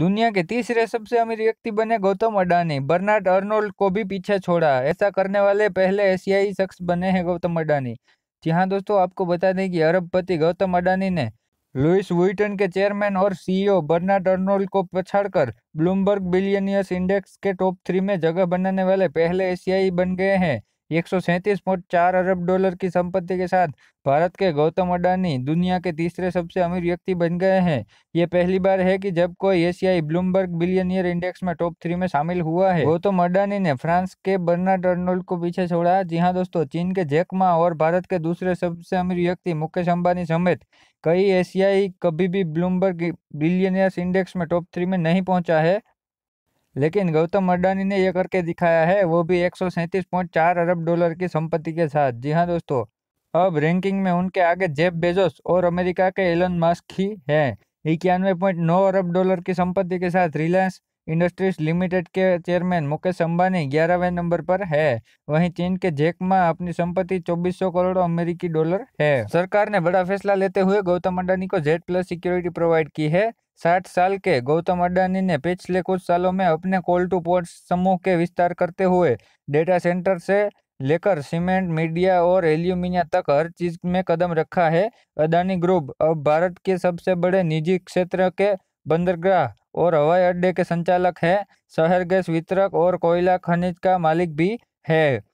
दुनिया के तीसरे सबसे अमीर व्यक्ति बने गौतम अडानी बर्नार्ड अर्नोल्ड को भी पीछे छोड़ा ऐसा करने वाले पहले एशियाई शख्स बने हैं गौतम अडानी जी हाँ दोस्तों आपको बता दें कि अरबपति गौतम अडानी ने लुइस वुइटन के चेयरमैन और सीईओ बर्नार्ड अर्नोल्ड को पछाड़कर ब्लूमबर्ग बिलियनियस इंडेक्स के टॉप थ्री में जगह बनाने वाले पहले एशियाई बन गए हैं एक अरब डॉलर की संपत्ति के साथ भारत के गौतम अडानी दुनिया के तीसरे सबसे अमीर व्यक्ति बन गए हैं ये पहली बार है कि जब कोई एशियाई ब्लूमबर्ग बिलियनियर इंडेक्स में टॉप थ्री में शामिल हुआ है गौतम अडानी ने फ्रांस के बर्नाड अर्नोल्ड को पीछे छोड़ा जी हाँ दोस्तों चीन के जैकमा और भारत के दूसरे सबसे अमीर व्यक्ति मुकेश अंबानी समेत कई एशियाई कभी भी ब्लूमबर्ग बिलियनियर्स इंडेक्स में टॉप थ्री में नहीं पहुंचा है लेकिन गौतम अडानी ने यह करके दिखाया है वो भी एक अरब डॉलर की संपत्ति के साथ जी हाँ दोस्तों अब रैंकिंग में उनके आगे जेब बेजोस और अमेरिका के एलन मस्क ही हैं इक्यानवे पॉइंट नौ अरब डॉलर की संपत्ति के साथ रिलायंस इंडस्ट्रीज लिमिटेड के चेयरमैन मुकेश अंबानी ग्यारहवें नंबर पर है वहीं चीन के जेकमा अपनी संपत्ति 2400 करोड़ अमेरिकी डॉलर है सरकार ने बड़ा फैसला लेते हुए गौतम अडानी को जेड प्लस सिक्योरिटी प्रोवाइड की है साठ साल के गौतम अडानी ने पिछले कुछ सालों में अपने कोल टू पोर्ट समूह के विस्तार करते हुए डेटा सेंटर से लेकर सीमेंट मीडिया और एल्यूमिनिया तक हर चीज में कदम रखा है अडानी ग्रुप अब भारत के सबसे बड़े निजी क्षेत्र के बंदरगाह और हवाई अड्डे के संचालक है शहर गैस वितरक और कोयला खनिज का मालिक भी है